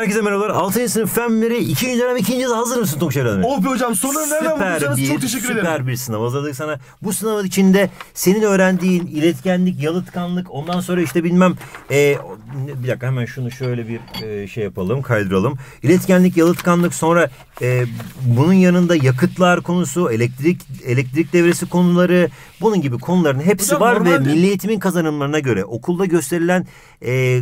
Herkese merhabalar. 6. sınıf fenleri 2. dönem 2. yılda hazır mısın Tok Şevren? Oh be hocam sonları nereden bulacağız? Bir, Çok teşekkür ederim. Süper bir sınav hazırladık sana. Bu sınavın içinde senin öğrendiğin iletkenlik, yalıtkanlık ondan sonra işte bilmem e, bir dakika hemen şunu şöyle bir e, şey yapalım kaydıralım. İletkenlik, yalıtkanlık sonra e, bunun yanında yakıtlar konusu, elektrik elektrik devresi konuları bunun gibi konuların hepsi hocam, var normalde... ve milli eğitimin kazanımlarına göre okulda gösterilen e,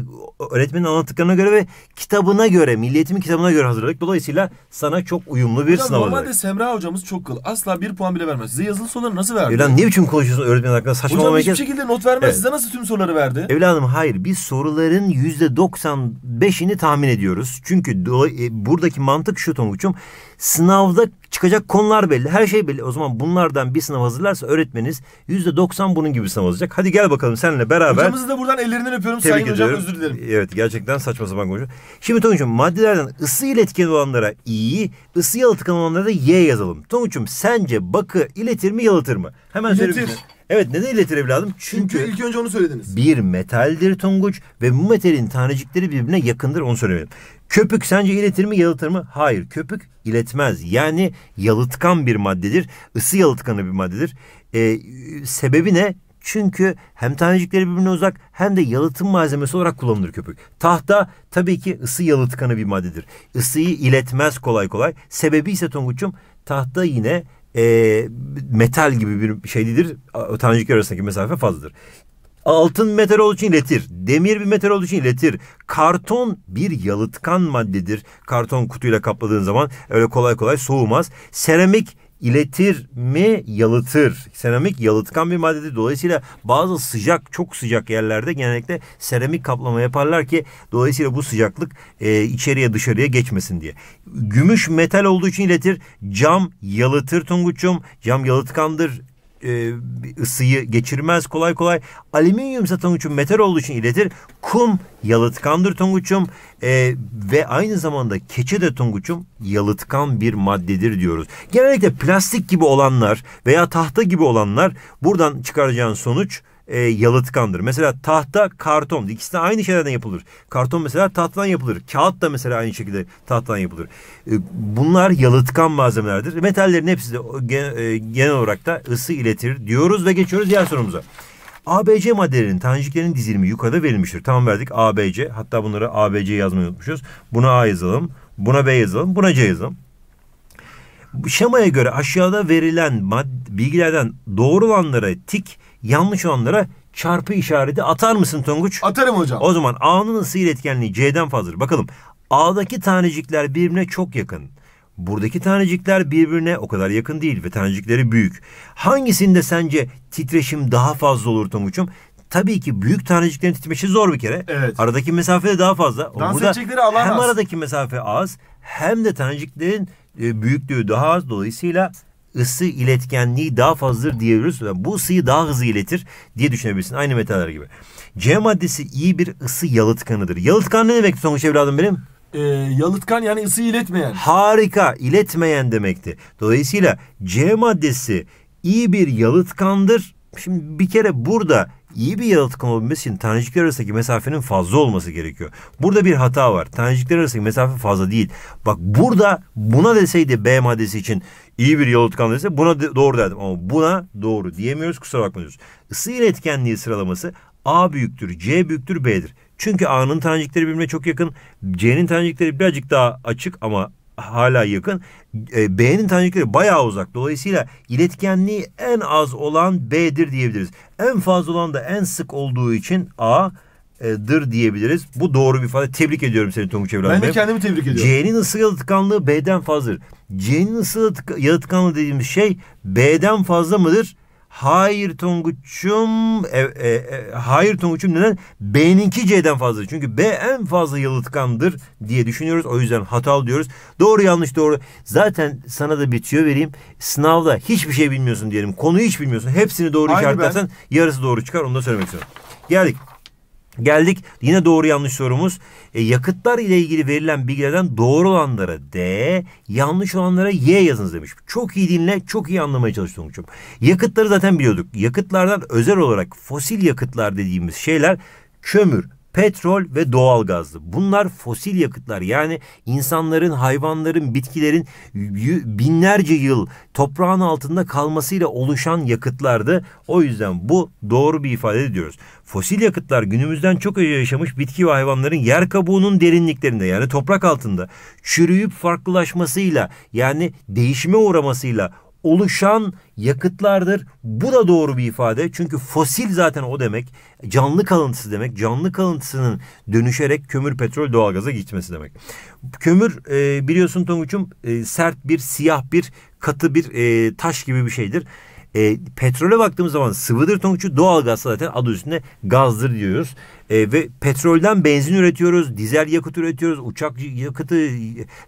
öğretmenin anlattıklarına göre ve kitabına göre, milliyetimin kitabına göre hazırladık. Dolayısıyla sana çok uyumlu bir Hocam, sınav Normalde Semra hocamız çok kıl. Asla bir puan bile vermez. Size yazılı soruları nasıl verdi? Evladım ne biçim konuşuyorsun öğretmen hakkında? Saçmalamak Hocam hiçbir şekilde not vermez. Evet. Size nasıl tüm soruları verdi? Evladım hayır. Biz soruların yüzde doksan tahmin ediyoruz. Çünkü do... E, buradaki mantık şu Tonguç'um. Sınavda Çıkacak konular belli. Her şey belli. O zaman bunlardan bir sınav hazırlarsa öğretmeniniz yüzde doksan bunun gibi sınav hazırlayacak. Hadi gel bakalım seninle beraber. Hocamızı da buradan ellerinden öpüyorum. Tebrik Sayın ediyorum. hocam özür dilerim. Evet gerçekten saçma sapan konuşuyor. Şimdi Tonguç'um maddelerden ısı iletken olanlara iyi, ısı yalıtkan olanlara da Y yazalım. Tonguç'um sence bakı iletir mi yalıtır mı? Hemen söyle. Evet neden iletir evladım? Çünkü, Çünkü ilk önce onu söylediniz. Bir metaldir Tonguç ve bu metalin tanecikleri birbirine yakındır onu söylemedim. Köpük sence iletir mi yalıtır mı? Hayır köpük iletmez. Yani yalıtkan bir maddedir. Isı yalıtkanı bir maddedir. E, sebebi ne? Çünkü hem tanecikleri birbirine uzak hem de yalıtım malzemesi olarak kullanılır köpük. Tahta tabii ki ısı yalıtkanı bir maddedir. Isıyı iletmez kolay kolay. Sebebi ise Tonguç'um tahta yine e, metal gibi bir şeydir. Tanecikler arasındaki mesafe fazladır. Altın metal olduğu için iletir. Demir bir metal olduğu için iletir. Karton bir yalıtkan maddedir. Karton kutuyla kapladığın zaman öyle kolay kolay soğumaz. Seramik iletir mi yalıtır. Seramik yalıtkan bir maddedir. Dolayısıyla bazı sıcak çok sıcak yerlerde genellikle seramik kaplama yaparlar ki dolayısıyla bu sıcaklık e, içeriye dışarıya geçmesin diye. Gümüş metal olduğu için iletir. Cam yalıtır Tunguç'um. Cam yalıtkandır e, ısıyı geçirmez kolay kolay. Alüminyumsa Tonguç'um metal olduğu için iletir. Kum yalıtkandır Tonguç'um e, ve aynı zamanda keçe de Tonguç'um yalıtkan bir maddedir diyoruz. Genellikle plastik gibi olanlar veya tahta gibi olanlar buradan çıkaracağın sonuç e, yalıtkandır. Mesela tahta, karton. İkisi de aynı şeylerden yapılır. Karton mesela tahtadan yapılır. Kağıt da mesela aynı şekilde tahtadan yapılır. E, bunlar yalıtkan malzemelerdir. Metallerin hepsi de e, genel olarak da ısı iletir diyoruz ve geçiyoruz diğer sorumuza. ABC maddelerinin tanjiklerinin dizilimi yukarıda verilmiştir. Tamam verdik ABC. Hatta bunları ABC yazmayı unutmuşuz. Buna A yazalım. Buna B yazalım. Buna C yazalım. Şemaya göre aşağıda verilen bilgilerden doğru olanlara tik yanlış olanlara çarpı işareti atar mısın Tonguç? Atarım hocam. O zaman A'nın ısı iletkenliği C'den fazladır. Bakalım A'daki tanecikler birbirine çok yakın. Buradaki tanecikler birbirine o kadar yakın değil ve tanecikleri büyük. Hangisinde sence titreşim daha fazla olur Tonguç'um? Tabii ki büyük taneciklerin titreşimi zor bir kere. Evet. Aradaki mesafe de daha fazla. Dans Burada edecekleri alan hem az. aradaki mesafe az hem de taneciklerin e, büyüklüğü daha az. Dolayısıyla ısı iletkenliği daha fazladır diyebiliriz. Yani bu ısıyı daha hızlı iletir diye düşünebilirsin. Aynı metaller gibi. C maddesi iyi bir ısı yalıtkanıdır. Yalıtkan ne demek sonuç evladım benim? e, yalıtkan yani ısı iletmeyen. Harika iletmeyen demekti. Dolayısıyla C maddesi iyi bir yalıtkandır. Şimdi bir kere burada iyi bir yalıtkan olabilmesi için tanecikler arasındaki mesafenin fazla olması gerekiyor. Burada bir hata var. Tanecikler arasındaki mesafe fazla değil. Bak burada buna deseydi B maddesi için iyi bir yalıtkan dese buna de doğru derdim. Ama buna doğru diyemiyoruz kusura bakmayınız. Isı iletkenliği sıralaması A büyüktür, C büyüktür, B'dir. Çünkü A'nın tanecikleri birbirine çok yakın. C'nin tanecikleri birazcık daha açık ama hala yakın. E, B'nin tanecikleri bayağı uzak. Dolayısıyla iletkenliği en az olan B'dir diyebiliriz. En fazla olan da en sık olduğu için A dır diyebiliriz. Bu doğru bir ifade. Tebrik ediyorum seni Tonguç Evren. Ben de kendimi tebrik ediyorum. C'nin ısı yalıtkanlığı B'den fazladır. C'nin ısı yalıtkanlığı dediğimiz şey B'den fazla mıdır? Hayır Tonguç'um. E, e, e, hayır Tonguç'um neden? B'ninki C'den fazla. Çünkü B en fazla yalıtkandır diye düşünüyoruz. O yüzden hatalı diyoruz. Doğru yanlış doğru. Zaten sana da bir bitiyor vereyim. Sınavda hiçbir şey bilmiyorsun diyelim. Konuyu hiç bilmiyorsun. Hepsini doğru işaretlersen yarısı doğru çıkar. Onu da söylemek istiyorum. Geldik. Geldik yine doğru yanlış sorumuz. E, yakıtlar ile ilgili verilen bilgilerden doğru olanlara D, yanlış olanlara Y yazınız demiş. Çok iyi dinle, çok iyi anlamaya çalış Tonguç'um. Yakıtları zaten biliyorduk. Yakıtlardan özel olarak fosil yakıtlar dediğimiz şeyler kömür, petrol ve doğalgazdı. Bunlar fosil yakıtlar yani insanların, hayvanların, bitkilerin binlerce yıl toprağın altında kalmasıyla oluşan yakıtlardı. O yüzden bu doğru bir ifade ediyoruz. Fosil yakıtlar günümüzden çok önce yaşamış bitki ve hayvanların yer kabuğunun derinliklerinde yani toprak altında çürüyüp farklılaşmasıyla yani değişime uğramasıyla oluşan yakıtlardır. Bu da doğru bir ifade. Çünkü fosil zaten o demek. Canlı kalıntısı demek. Canlı kalıntısının dönüşerek kömür, petrol, doğalgaza gitmesi demek. Kömür e, biliyorsun Tonguç'um e, sert bir, siyah bir, katı bir e, taş gibi bir şeydir. E, petrole baktığımız zaman sıvıdır tonguçu doğal gaz zaten adı üstünde gazdır diyoruz. E, ve petrolden benzin üretiyoruz, dizel yakıt üretiyoruz, uçak yakıtı,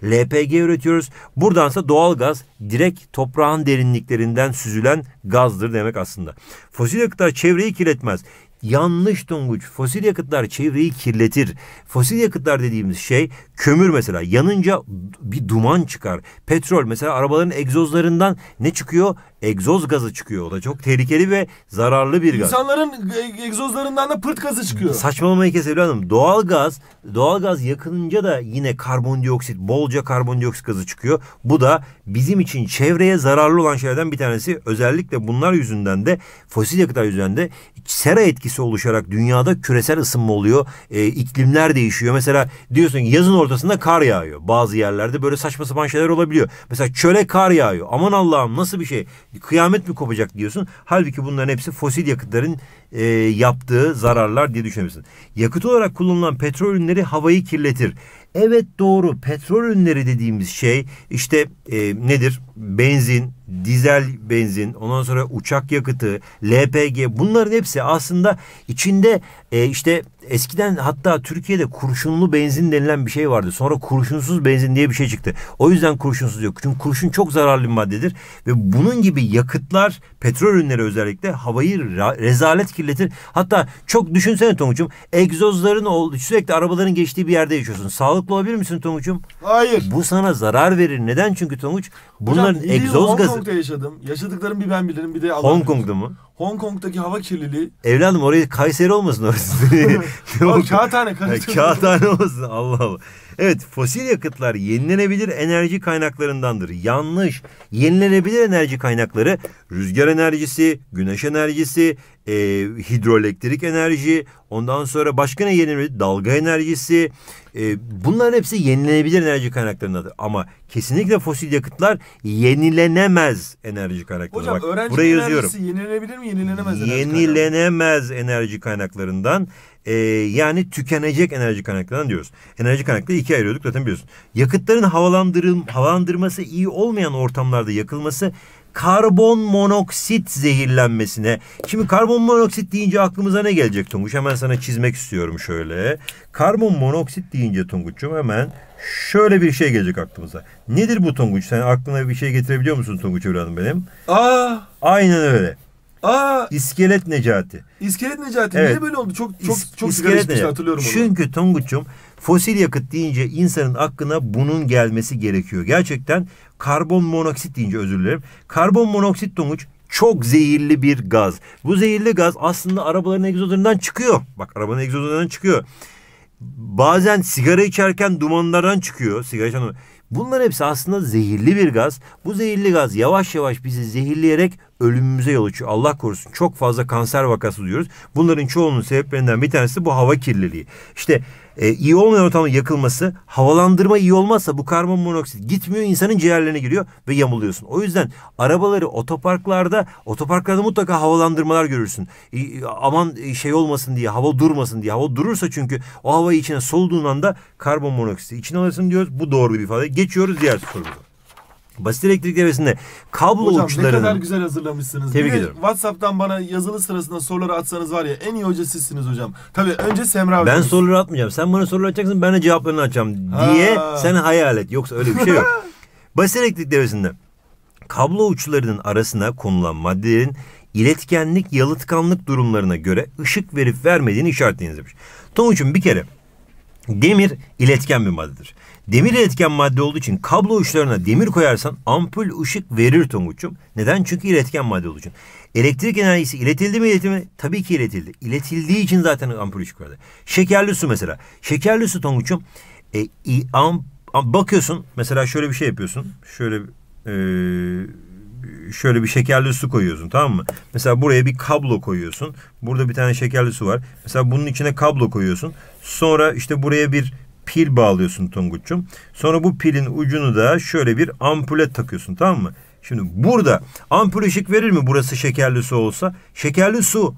LPG üretiyoruz. Buradansa doğal gaz direkt toprağın derinliklerinden süzülen gazdır demek aslında. Fosil yakıtlar çevreyi kirletmez. Yanlış Tonguç. Fosil yakıtlar çevreyi kirletir. Fosil yakıtlar dediğimiz şey Kömür mesela yanınca bir duman çıkar. Petrol mesela arabaların egzozlarından ne çıkıyor? Egzoz gazı çıkıyor. O da çok tehlikeli ve zararlı bir gaz. İnsanların e, egzozlarından da pırt gazı çıkıyor. Saçmalamayı kes evladım. Doğal gaz, doğal gaz yakınınca da yine karbondioksit, bolca karbondioksit gazı çıkıyor. Bu da bizim için çevreye zararlı olan şeylerden bir tanesi. Özellikle bunlar yüzünden de fosil yakıtlar yüzünden de sera etkisi oluşarak dünyada küresel ısınma oluyor. E, iklimler değişiyor. Mesela diyorsun yazın orada ortasında kar yağıyor. Bazı yerlerde böyle saçma sapan şeyler olabiliyor. Mesela çöle kar yağıyor. Aman Allah'ım nasıl bir şey? Kıyamet mi kopacak diyorsun. Halbuki bunların hepsi fosil yakıtların e, yaptığı zararlar diye düşünebilirsin. Yakıt olarak kullanılan petrol ürünleri havayı kirletir. Evet doğru petrol ürünleri dediğimiz şey işte e, nedir? Benzin, dizel benzin, ondan sonra uçak yakıtı, LPG bunların hepsi aslında içinde e, işte eskiden hatta Türkiye'de kurşunlu benzin denilen bir şey vardı. Sonra kurşunsuz benzin diye bir şey çıktı. O yüzden kurşunsuz yok. Çünkü kurşun çok zararlı bir maddedir ve bunun gibi yakıtlar, petrol ürünleri özellikle havayı rezalet kirletir. Hatta çok düşünsene Tonguç'um, egzozların sürekli arabaların geçtiği bir yerde yaşıyorsun. Sağlıklı olabilir misin Tonguç'um? Hayır. Bu sana zarar verir. Neden? Çünkü Tonguç bunların Hocam, egzoz gazı Kong'da yaşadım. Yaşadıklarım bir ben bilirim bir de Allah Hong Kong'da mı? Hong Kong'daki hava kirliliği. Evladım orayı Kayseri olmasın orası. Oğlum kağıthane. Kayseri. Kağıthane olmasın Allah Allah. Evet fosil yakıtlar yenilenebilir enerji kaynaklarındandır. Yanlış. Yenilenebilir enerji kaynakları rüzgar enerjisi, güneş enerjisi, e, hidroelektrik enerji, ondan sonra başka ne yenilenebilir? Dalga enerjisi. E, bunların hepsi yenilenebilir enerji kaynaklarındadır. Ama kesinlikle fosil yakıtlar yenilenemez enerji kaynakları. Hocam Bak, öğrenci buraya yazıyorum. yenilenebilir mi yenilenemez? Yenilenemez enerji, kaynağı. enerji kaynaklarından. E, yani tükenecek enerji kaynaklarından diyoruz. Enerji kaynakları ikiye ayırıyorduk zaten biliyorsun. Yakıtların havalandırım havalandırması iyi olmayan ortamlarda yakılması karbon monoksit zehirlenmesine. Şimdi karbon monoksit deyince aklımıza ne gelecek Tonguç? Hemen sana çizmek istiyorum şöyle. Karbon monoksit deyince Tonguç'cum hemen şöyle bir şey gelecek aklımıza. Nedir bu Tonguç? Sen aklına bir şey getirebiliyor musun Tonguç evladım benim? Aa! Aynen öyle. Aa! İskelet Necati. İskelet Necati evet. niye böyle oldu? Çok çok İs, çok sigara içmişti hatırlıyorum onu. Çünkü Tonguç'um fosil yakıt deyince insanın aklına bunun gelmesi gerekiyor. Gerçekten karbon monoksit deyince özür dilerim. Karbon monoksit Tonguç çok zehirli bir gaz. Bu zehirli gaz aslında arabaların egzozlarından çıkıyor. Bak arabanın egzozlarından çıkıyor. Bazen sigara içerken dumanlardan çıkıyor. Sigara içen Bunlar hepsi aslında zehirli bir gaz. Bu zehirli gaz yavaş yavaş bizi zehirleyerek ölümümüze yol açıyor. Allah korusun çok fazla kanser vakası diyoruz. Bunların çoğunun sebeplerinden bir tanesi bu hava kirliliği. İşte e, iyi olmayan ortamın yakılması, havalandırma iyi olmazsa bu karbon monoksit gitmiyor insanın ciğerlerine giriyor ve yamuluyorsun. O yüzden arabaları otoparklarda, otoparklarda mutlaka havalandırmalar görürsün. E, e aman e, şey olmasın diye, hava durmasın diye. Hava durursa çünkü o havayı içine soluduğun anda karbon monoksit içine alırsın diyoruz. Bu doğru bir ifade. Geçiyoruz diğer sorumuza. Basit elektrik devresinde kablo Hocam, uçlarının... ne kadar güzel hazırlamışsınız. Tebrik ediyorum. Whatsapp'tan bana yazılı sırasında soruları atsanız var ya en iyi hoca sizsiniz hocam. Tabii önce Semra Bey. Ben hocamız. soruları atmayacağım. Sen bana soruları atacaksın ben de cevaplarını atacağım diye ha. sen hayal et. Yoksa öyle bir şey yok. Basit elektrik devresinde kablo uçlarının arasına konulan maddelerin iletkenlik, yalıtkanlık durumlarına göre ışık verip vermediğini işaretleyiniz demiş. Tomuç'un bir kere Demir iletken bir maddedir. Demir iletken madde olduğu için kablo uçlarına demir koyarsan ampul ışık verir Tonguç'um. Neden? Çünkü iletken madde olduğu için. Elektrik enerjisi iletildi mi iletilmedi? Tabii ki iletildi. İletildiği için zaten ampul ışık verdi. Şekerli su mesela. Şekerli su Tonguç'um e, bakıyorsun mesela şöyle bir şey yapıyorsun. Şöyle e, şöyle bir şekerli su koyuyorsun tamam mı? Mesela buraya bir kablo koyuyorsun. Burada bir tane şekerli su var. Mesela bunun içine kablo koyuyorsun. Sonra işte buraya bir pil bağlıyorsun Tonguç'cum. Sonra bu pilin ucunu da şöyle bir ampule takıyorsun tamam mı? Şimdi burada ampul ışık verir mi burası şekerli su olsa? Şekerli su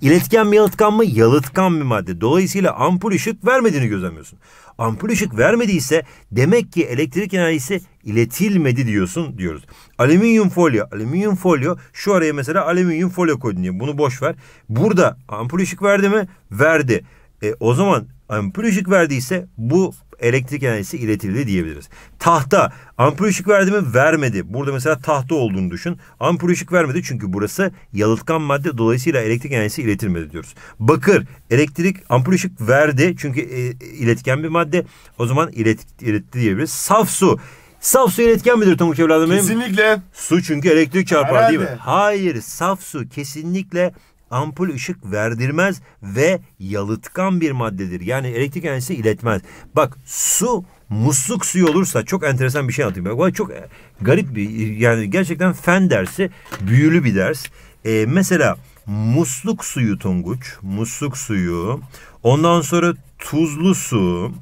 iletken bir yalıtkan mı? Yalıtkan bir madde. Dolayısıyla ampul ışık vermediğini gözlemiyorsun. Ampul ışık vermediyse demek ki elektrik enerjisi iletilmedi diyorsun diyoruz. Alüminyum folyo. Alüminyum folyo şu araya mesela alüminyum folyo koydun diye. Bunu boş ver. Burada ampul ışık verdi mi? Verdi. E, o zaman ampul ışık verdiyse bu elektrik enerjisi iletildi diyebiliriz. Tahta ampul ışık verdi mi? Vermedi. Burada mesela tahta olduğunu düşün. Ampul ışık vermedi çünkü burası yalıtkan madde dolayısıyla elektrik enerjisi iletilmedi diyoruz. Bakır elektrik ampul ışık verdi çünkü e, iletken bir madde. O zaman ilet, iletti diyebiliriz. Saf su Saf su iletken midir Tonguç evladım benim? Kesinlikle. Su çünkü elektrik çarpar Herhalde. değil mi? Hayır saf su kesinlikle ampul ışık verdirmez ve yalıtkan bir maddedir. Yani elektrik enerjisi iletmez. Bak su musluk suyu olursa çok enteresan bir şey anlatayım. Bak çok e, garip bir yani gerçekten fen dersi büyülü bir ders. Ee, mesela musluk suyu Tonguç, musluk suyu, ondan sonra tuzlu su,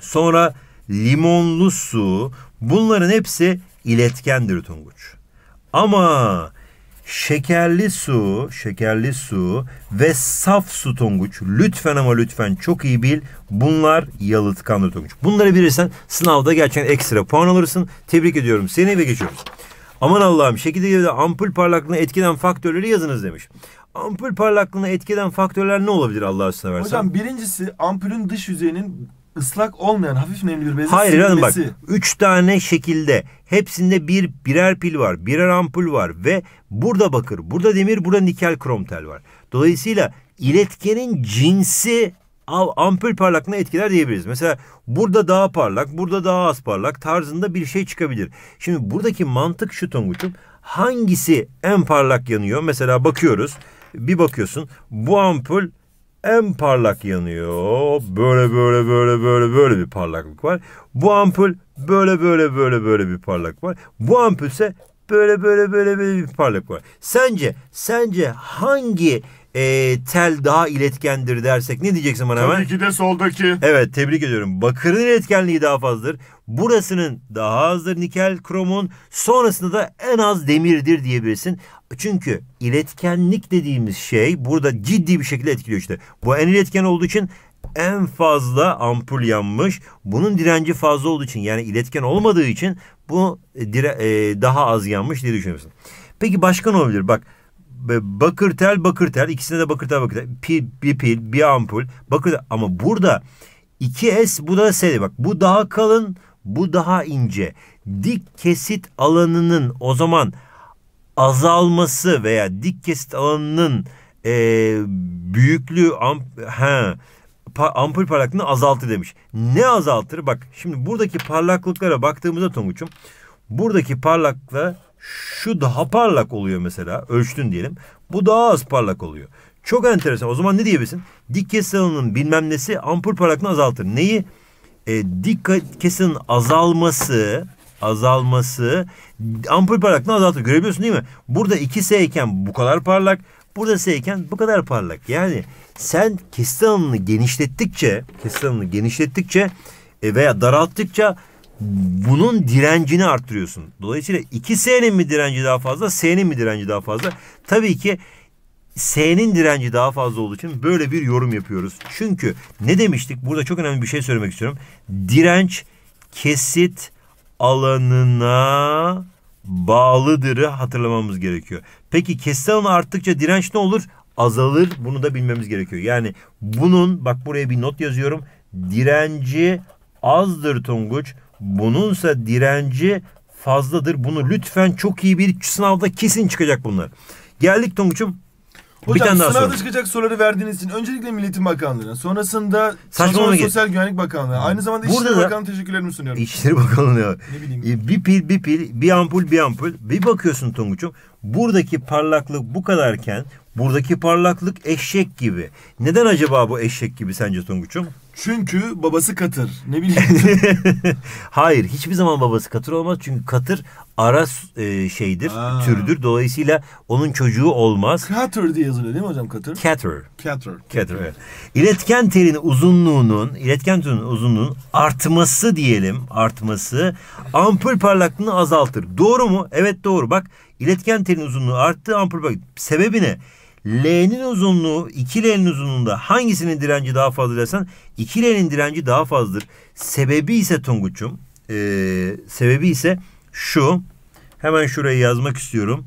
sonra limonlu su bunların hepsi iletkendir Tonguç. Ama şekerli su, şekerli su ve saf su tonguç. Lütfen ama lütfen çok iyi bil. Bunlar yalıtkanlı tonguç. Bunları bilirsen sınavda gerçekten ekstra puan alırsın. Tebrik ediyorum seni ve geçiyoruz. Aman Allah'ım şekilde ampul parlaklığına etkilen faktörleri yazınız demiş. Ampul parlaklığına etkilen faktörler ne olabilir Allah aşkına versen? Hocam birincisi ampulün dış yüzeyinin ıslak olmayan hafif nemli bir beze Hayır canım bak 3 tane şekilde hepsinde bir birer pil var birer ampul var ve burada bakır burada demir burada nikel krom tel var. Dolayısıyla iletkenin cinsi ampul parlaklığına etkiler diyebiliriz. Mesela burada daha parlak, burada daha az parlak tarzında bir şey çıkabilir. Şimdi buradaki mantık şu Tonguç'um. Hangisi en parlak yanıyor? Mesela bakıyoruz. Bir bakıyorsun bu ampul en parlak yanıyor. Böyle böyle böyle böyle böyle bir parlaklık var. Bu ampul böyle böyle böyle böyle bir parlak var. Bu ampul ise böyle böyle böyle böyle bir parlak var. Sence sence hangi e, tel daha iletkendir dersek ne diyeceksin bana Tabii hemen? Tabii ki de soldaki. Evet tebrik ediyorum. Bakırın iletkenliği daha fazladır burasının daha azdır nikel kromun sonrasında da en az demirdir diyebilirsin. Çünkü iletkenlik dediğimiz şey burada ciddi bir şekilde etkiliyor işte. Bu en iletken olduğu için en fazla ampul yanmış. Bunun direnci fazla olduğu için yani iletken olmadığı için bu e, dire, e, daha az yanmış diye düşünüyorsun. Peki başka ne olabilir? Bak bakır tel bakır tel ikisine de bakır tel bakır tel. Pil, bir pil bir ampul bakır tel. ama burada 2S bu da S bak bu daha kalın bu daha ince. Dik kesit alanının o zaman azalması veya dik kesit alanının e, büyüklüğü amp, he, pa, ampul parlaklığını azaltır demiş. Ne azaltır? Bak şimdi buradaki parlaklıklara baktığımızda Tonguç'um buradaki parlakla şu daha parlak oluyor mesela ölçtün diyelim. Bu daha az parlak oluyor. Çok enteresan. O zaman ne diyebilirsin? Dik kesit alanının bilmem nesi ampul parlaklığını azaltır. Neyi? e, dikkat kesin azalması azalması ampul parlaklığını azaltıyor. Görebiliyorsun değil mi? Burada 2S iken bu kadar parlak. Burada S iken bu kadar parlak. Yani sen kesit alanını genişlettikçe kesit alanını genişlettikçe e, veya daralttıkça bunun direncini arttırıyorsun. Dolayısıyla 2S'nin mi direnci daha fazla, S'nin mi direnci daha fazla? Tabii ki S'nin direnci daha fazla olduğu için böyle bir yorum yapıyoruz. Çünkü ne demiştik? Burada çok önemli bir şey söylemek istiyorum. Direnç kesit alanına bağlıdırı hatırlamamız gerekiyor. Peki kesit alanı arttıkça direnç ne olur? Azalır. Bunu da bilmemiz gerekiyor. Yani bunun bak buraya bir not yazıyorum. Direnci azdır Tonguç. Bununsa direnci fazladır. Bunu lütfen çok iyi bir sınavda kesin çıkacak bunlar. Geldik Tonguç'um Hocam bir tane daha sınavda sorayım. çıkacak soruları verdiğiniz için öncelikle milletin Bakanlığı'na, sonrasında Saçmalama sonra Sosyal Güvenlik Bakanlığı'na, aynı zamanda Burada İçişleri Bakanlığı teşekkürlerimi sunuyorum. İşleri Bakanlığı'na. Ne bileyim. E, bir pil, bir pil, bir ampul, bir ampul. Bir bakıyorsun Tonguç'um, buradaki parlaklık bu kadarken buradaki parlaklık eşek gibi. Neden acaba bu eşek gibi sence Tonguç'um? Çünkü babası katır. Ne bileyim. Hayır, hiçbir zaman babası katır olmaz. Çünkü katır ara e, şeydir, Aa. türdür. Dolayısıyla onun çocuğu olmaz. Katır diye yazılıyor değil mi hocam katır? Katır. Katır. Catter İletken telin uzunluğunun, iletken telin uzunluğunun artması diyelim, artması ampul parlaklığını azaltır. Doğru mu? Evet doğru. Bak iletken telin uzunluğu arttı ampul parlaklığı. Sebebi ne? L'nin uzunluğu 2L'nin uzunluğunda hangisinin direnci daha fazla dersen 2L'nin direnci daha fazladır. Sebebi ise Tonguç'um e, sebebi ise şu. Hemen şuraya yazmak istiyorum.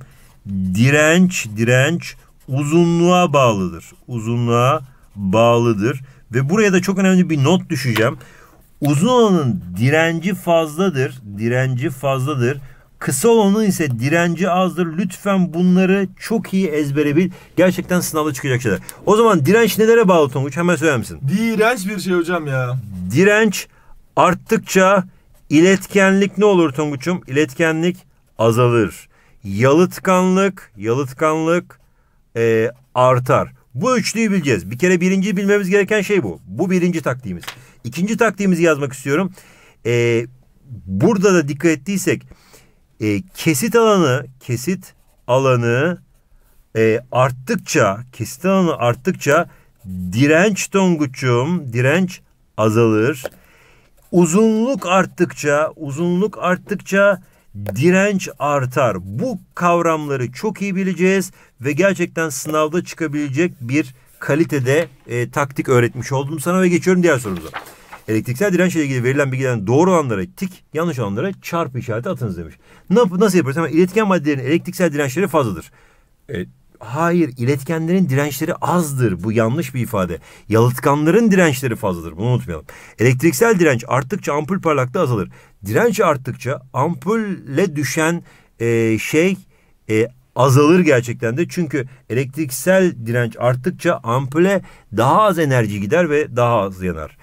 Direnç, direnç uzunluğa bağlıdır. Uzunluğa bağlıdır. Ve buraya da çok önemli bir not düşeceğim. Uzun olanın direnci fazladır. Direnci fazladır. Kısa olanın ise direnci azdır. Lütfen bunları çok iyi ezbere bil. Gerçekten sınavda çıkacak şeyler. O zaman direnç nelere bağlı Tonguç? Hemen söyler misin? Direnç bir şey hocam ya. Direnç arttıkça iletkenlik ne olur Tonguç'um? İletkenlik azalır. Yalıtkanlık, yalıtkanlık e, artar. Bu üçlüyü bileceğiz. Bir kere birinci bilmemiz gereken şey bu. Bu birinci taktiğimiz. İkinci taktiğimizi yazmak istiyorum. Ee, burada da dikkat ettiysek e, kesit alanı kesit alanı e, arttıkça kesit alanı arttıkça direnç tonguçum direnç azalır. Uzunluk arttıkça uzunluk arttıkça direnç artar. Bu kavramları çok iyi bileceğiz ve gerçekten sınavda çıkabilecek bir kalitede e, taktik öğretmiş oldum sana ve geçiyorum diğer sorumuza. Elektriksel dirençle ilgili verilen bilgilerin doğru olanlara tik, yanlış olanlara çarpı işareti atınız demiş. Ne yap nasıl yapıyoruz? Hemen iletken maddelerin elektriksel dirençleri fazladır. E, hayır, iletkenlerin dirençleri azdır. Bu yanlış bir ifade. Yalıtkanların dirençleri fazladır. Bunu unutmayalım. Elektriksel direnç arttıkça ampul parlaklığı azalır. Direnç arttıkça ampulle düşen e, şey e, azalır gerçekten de. Çünkü elektriksel direnç arttıkça ampule daha az enerji gider ve daha az yanar.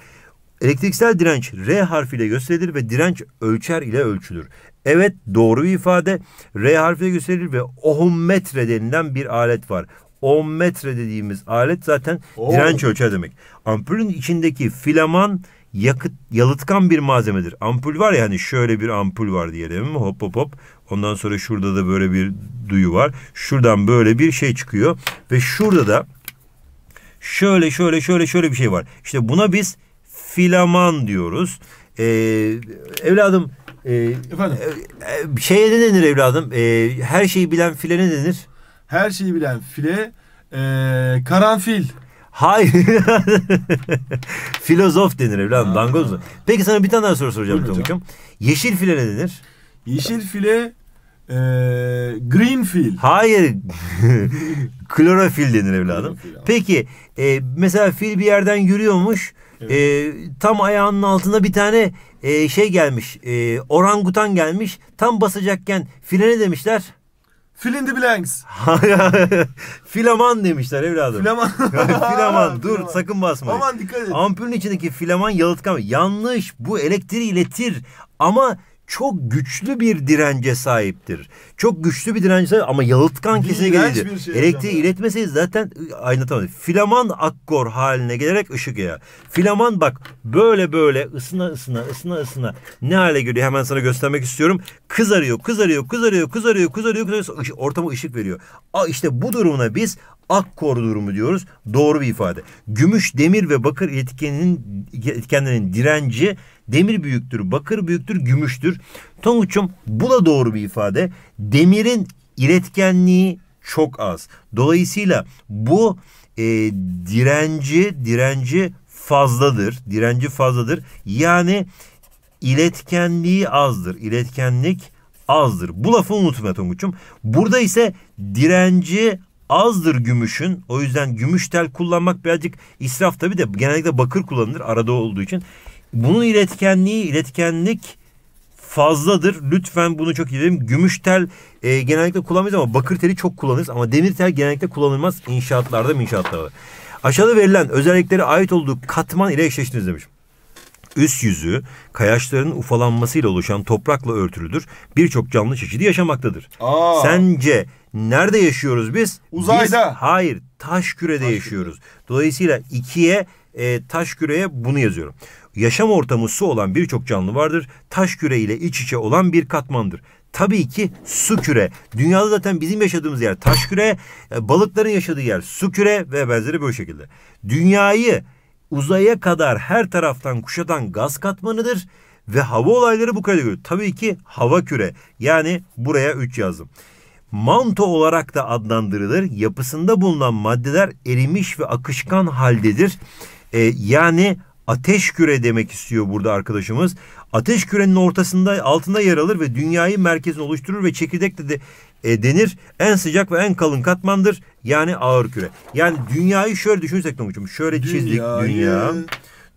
Elektriksel direnç R harfiyle gösterilir ve direnç ölçer ile ölçülür. Evet doğru bir ifade R harfiyle gösterilir ve ohmmetre denilen bir alet var. Ohmmetre dediğimiz alet zaten Oo. direnç ölçer demek. Ampulün içindeki filaman yakıt yalıtkan bir malzemedir. Ampul var ya hani şöyle bir ampul var diyelim hop hop hop. Ondan sonra şurada da böyle bir duyu var. Şuradan böyle bir şey çıkıyor ve şurada da şöyle şöyle şöyle şöyle bir şey var. İşte buna biz filaman diyoruz. Ee, evladım e, e, e, şeye ne denir evladım? E, her şeyi bilen file ne denir? Her şeyi bilen file e, karanfil. Hayır. Filozof denir evladım. Dangoz. Peki sana bir tane daha soru soracağım Tomuk'um. Yeşil file ne denir? Yeşil file e, green fil. Hayır. Klorofil denir evladım. Klorofil, Peki e, mesela fil bir yerden yürüyormuş. Evet. E, tam ayağının altında bir tane e, şey gelmiş. E, orangutan gelmiş. Tam basacakken frene demişler. Fill in the blanks. filaman demişler evladım. Filaman. filaman dur filaman. sakın basma. Aman dikkat et. Ampulün içindeki filaman yalıtkan. Yanlış bu elektriği iletir ama çok güçlü bir dirence sahiptir. Çok güçlü bir dirence sahip ama yalıtkan kesine gelir. Şey Elektriği iletmeseyiz zaten ıı, aydınlatamaz. Filaman akkor haline gelerek ışık ya. Filaman bak böyle böyle ısına ısına ısına ısına ne hale geliyor hemen sana göstermek istiyorum. Kızarıyor, kızarıyor, kızarıyor, kızarıyor, kızarıyor, kızarıyor. Ortama ışık veriyor. Aa işte bu durumuna biz akkor durumu diyoruz. Doğru bir ifade. Gümüş, demir ve bakır iletkeninin, iletkenlerin direnci Demir büyüktür, bakır büyüktür, gümüştür. Tonguç'um bu da doğru bir ifade. Demirin iletkenliği çok az. Dolayısıyla bu e, direnci direnci fazladır. Direnci fazladır. Yani iletkenliği azdır. İletkenlik azdır. Bu lafı unutma Tonguç'um. Burada ise direnci azdır gümüşün. O yüzden gümüş tel kullanmak birazcık israf tabii de genellikle bakır kullanılır arada olduğu için. Bunun iletkenliği, iletkenlik fazladır. Lütfen bunu çok iyi dedim. Gümüş tel e, genellikle kullanmayız ama bakır teli çok kullanırız. Ama demir tel genellikle kullanılmaz inşaatlarda mı inşaatlarda. Aşağıda verilen özelliklere ait olduğu katman ile eşleştiniz demişim. Üst yüzü kayaçların ufalanmasıyla oluşan toprakla örtülüdür. Birçok canlı çeşidi yaşamaktadır. Aa. Sence nerede yaşıyoruz biz? Uzayda. Biz, hayır taş kürede taş yaşıyoruz. Dolayısıyla ikiye e, taş küreye bunu yazıyorum yaşam ortamı su olan birçok canlı vardır. Taş küre ile iç içe olan bir katmandır. Tabii ki su küre. Dünyada zaten bizim yaşadığımız yer taş küre, e, balıkların yaşadığı yer su küre ve benzeri böyle şekilde. Dünyayı uzaya kadar her taraftan kuşatan gaz katmanıdır ve hava olayları bu kadar. Tabii ki hava küre. Yani buraya 3 yazdım. Manto olarak da adlandırılır. Yapısında bulunan maddeler erimiş ve akışkan haldedir. Ee, yani ateş küre demek istiyor burada arkadaşımız. Ateş kürenin ortasında altında yer alır ve dünyayı merkezini oluşturur ve çekirdek de e, denir. En sıcak ve en kalın katmandır. Yani ağır küre. Yani dünyayı şöyle düşünürsek Tonguç'um. Şöyle dünyayı... çizdik dünya.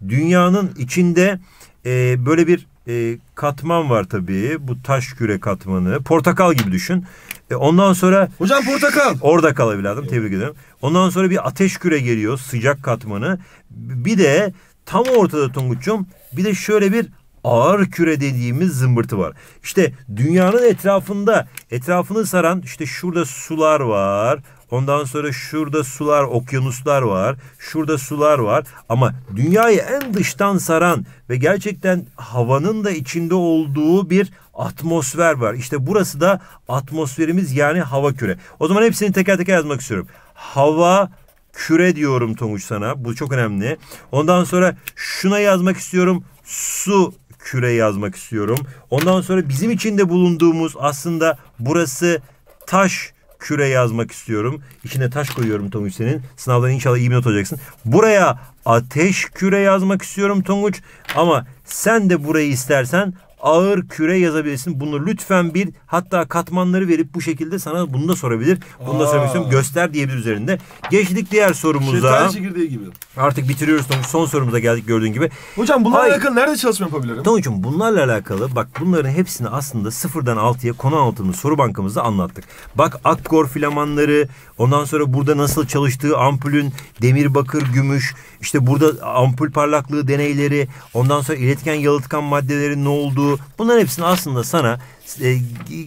Dünyanın içinde e, böyle bir e, katman var tabii. Bu taş küre katmanı. Portakal gibi düşün. E, ondan sonra... Hocam portakal. Orada kal evladım. Tebrik ederim. Ondan sonra bir ateş küre geliyor. Sıcak katmanı. Bir de tam ortada Tonguç'um bir de şöyle bir ağır küre dediğimiz zımbırtı var. İşte dünyanın etrafında etrafını saran işte şurada sular var. Ondan sonra şurada sular, okyanuslar var. Şurada sular var. Ama dünyayı en dıştan saran ve gerçekten havanın da içinde olduğu bir atmosfer var. İşte burası da atmosferimiz yani hava küre. O zaman hepsini teker teker yazmak istiyorum. Hava küre diyorum Tonguç sana. Bu çok önemli. Ondan sonra şuna yazmak istiyorum. Su küre yazmak istiyorum. Ondan sonra bizim içinde bulunduğumuz aslında burası taş küre yazmak istiyorum. İçine taş koyuyorum Tonguç senin. Sınavdan inşallah iyi bir not olacaksın. Buraya ateş küre yazmak istiyorum Tonguç. Ama sen de burayı istersen ağır küre yazabilirsin. Bunu lütfen bir hatta katmanları verip bu şekilde sana bunu da sorabilir. Bunu Aa. da sormak Göster diyebilir üzerinde. Geçtik diğer sorumuza. Şeftali çekirdeği gibi. Artık bitiriyoruz Tonguç. Son sorumuza geldik gördüğün gibi. Hocam bunlarla Ay. alakalı nerede çalışma yapabilirim? Tonguç'um bunlarla alakalı bak bunların hepsini aslında sıfırdan altıya konu anlatımı soru bankamızda anlattık. Bak Akkor filamanları ondan sonra burada nasıl çalıştığı ampulün demir bakır gümüş işte burada ampul parlaklığı deneyleri ondan sonra iletken yalıtkan maddelerin ne olduğu Bunların hepsini aslında sana e,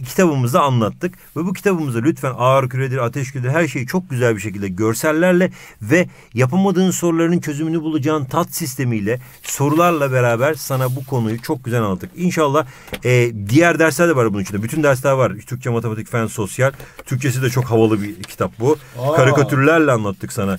kitabımızda anlattık. Ve bu kitabımızda lütfen ağır küredir, ateş küredir her şeyi çok güzel bir şekilde görsellerle ve yapamadığın soruların çözümünü bulacağın tat sistemiyle sorularla beraber sana bu konuyu çok güzel anlattık. İnşallah e, diğer dersler de var bunun içinde. Bütün dersler var. Türkçe, matematik, fen, sosyal. Türkçesi de çok havalı bir kitap bu. Aa. Karikatürlerle anlattık sana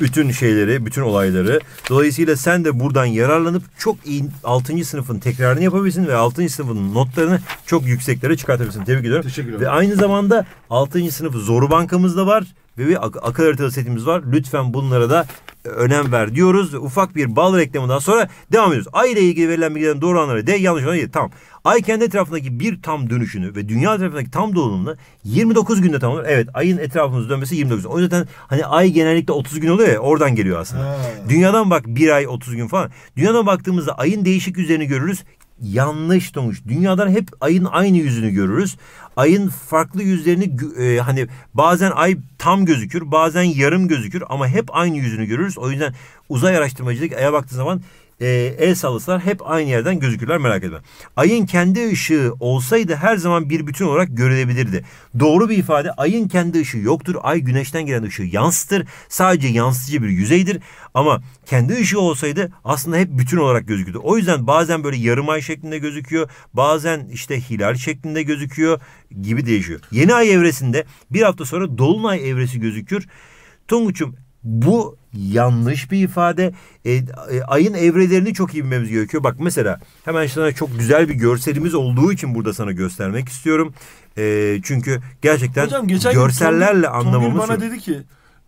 bütün şeyleri, bütün olayları. Dolayısıyla sen de buradan yararlanıp çok iyi 6. sınıfın tekrarını yapabilirsin ve 6. sınıfın notlarını çok yükseklere çıkartabilirsin. Tebrik ediyorum. Teşekkür ederim. Ve aynı zamanda 6. sınıf zoru bankamız da var ve bir ak akıl haritası setimiz var. Lütfen bunlara da e, önem ver diyoruz. Ufak bir bal reklamından sonra devam ediyoruz. Ay ile ilgili verilen bilgilerin doğru olanları D, yanlış olanları Y. Tamam. Ay kendi etrafındaki bir tam dönüşünü ve dünya etrafındaki tam dolunumunu 29 günde tamamlar. Evet ayın etrafımız dönmesi 29 gün. O yüzden hani ay genellikle 30 gün oluyor ya oradan geliyor aslında. Ha. Dünyadan bak bir ay 30 gün falan. Dünyadan baktığımızda ayın değişik yüzlerini görürüz yanlış sonuç. Dünyadan hep ayın aynı yüzünü görürüz. Ayın farklı yüzlerini e, hani bazen ay tam gözükür, bazen yarım gözükür ama hep aynı yüzünü görürüz. O yüzden uzay araştırmacılık aya baktığı zaman e, el sallasalar hep aynı yerden gözükürler merak etme. Ayın kendi ışığı olsaydı her zaman bir bütün olarak görülebilirdi. Doğru bir ifade ayın kendi ışığı yoktur. Ay güneşten gelen ışığı yansıtır. Sadece yansıtıcı bir yüzeydir. Ama kendi ışığı olsaydı aslında hep bütün olarak gözükürdü. O yüzden bazen böyle yarım ay şeklinde gözüküyor. Bazen işte hilal şeklinde gözüküyor gibi değişiyor. Yeni ay evresinde bir hafta sonra dolunay evresi gözükür. Tonguç'um bu yanlış bir ifade. E, e, ayın evrelerini çok iyi bilmemiz gerekiyor. Bak mesela hemen sana çok güzel bir görselimiz olduğu için burada sana göstermek istiyorum. E, çünkü gerçekten Hocam, geçen görsellerle Tom, anlamamız... Tom bana dedi ki,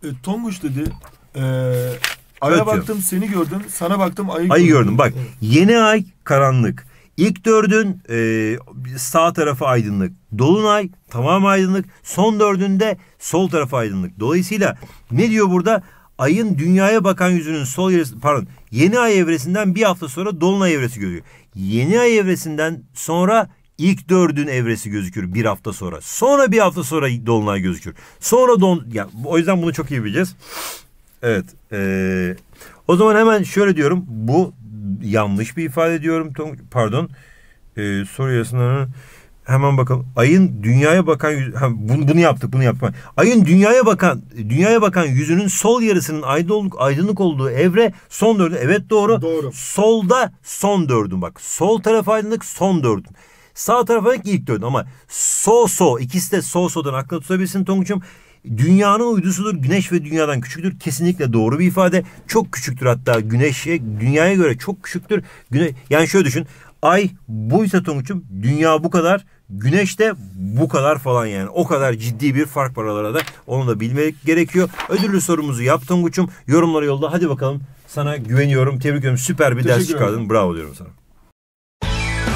e, Tonguç dedi... E, Aya evet baktım diyorum. seni gördüm, sana baktım ayı, ayı gördüm. gördüm. Bak yeni ay karanlık. İlk dördün e, sağ tarafı aydınlık. Dolunay tamam aydınlık. Son dördünde sol tarafı aydınlık. Dolayısıyla ne diyor burada? ayın dünyaya bakan yüzünün sol yarısı pardon yeni ay evresinden bir hafta sonra dolunay evresi gözüküyor. Yeni ay evresinden sonra ilk dördün evresi gözükür bir hafta sonra. Sonra bir hafta sonra dolunay gözükür. Sonra don ya o yüzden bunu çok iyi bileceğiz. Evet. Ee, o zaman hemen şöyle diyorum. Bu yanlış bir ifade diyorum. Pardon. Ee, soru yarısından Hemen bakalım. Ayın dünyaya bakan yüz, ha, bunu, bunu yaptık, bunu yapma Ayın dünyaya bakan dünyaya bakan yüzünün sol yarısının aydınlık aydınlık olduğu evre son dördü. Evet doğru. Doğru. Solda son dördüm bak. Sol taraf aydınlık son dördüm. Sağ taraf aydınlık ilk dördüm ama so so ikisi de so so'dan aklına tutabilirsin Tonguç'um. Dünyanın uydusudur. Güneş ve dünyadan küçüktür. Kesinlikle doğru bir ifade. Çok küçüktür hatta güneşe, dünyaya göre çok küçüktür. Güne yani şöyle düşün. Ay buysa Tonguç'um dünya bu kadar. Güneş de bu kadar falan yani. O kadar ciddi bir fark var aralara da. Onu da bilmek gerekiyor. Ödüllü sorumuzu yaptın Guç'um. Yorumlara yolda. Hadi bakalım sana güveniyorum. Tebrik ediyorum. Süper bir Teşekkür ders çıkardın. Bravo diyorum sana.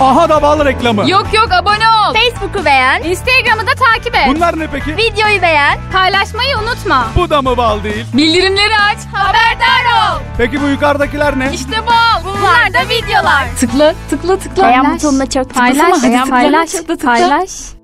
Aha da bal reklamı. Yok yok abone ol. Facebook'u beğen. Instagram'ı da takip et. Bunlar ne peki? Videoyu beğen. Paylaşmayı unutma. Bu da mı bal değil? Bildirimleri aç. Haberdar ol. Peki bu yukarıdakiler ne? İşte bal. Bunlar, Bunlar da videolar. Tıkla tıkla tıkla. Beğen butonuna çok tıkla. Paylaş. Hadi paylaş. Tıkla, tıkla. Paylaş.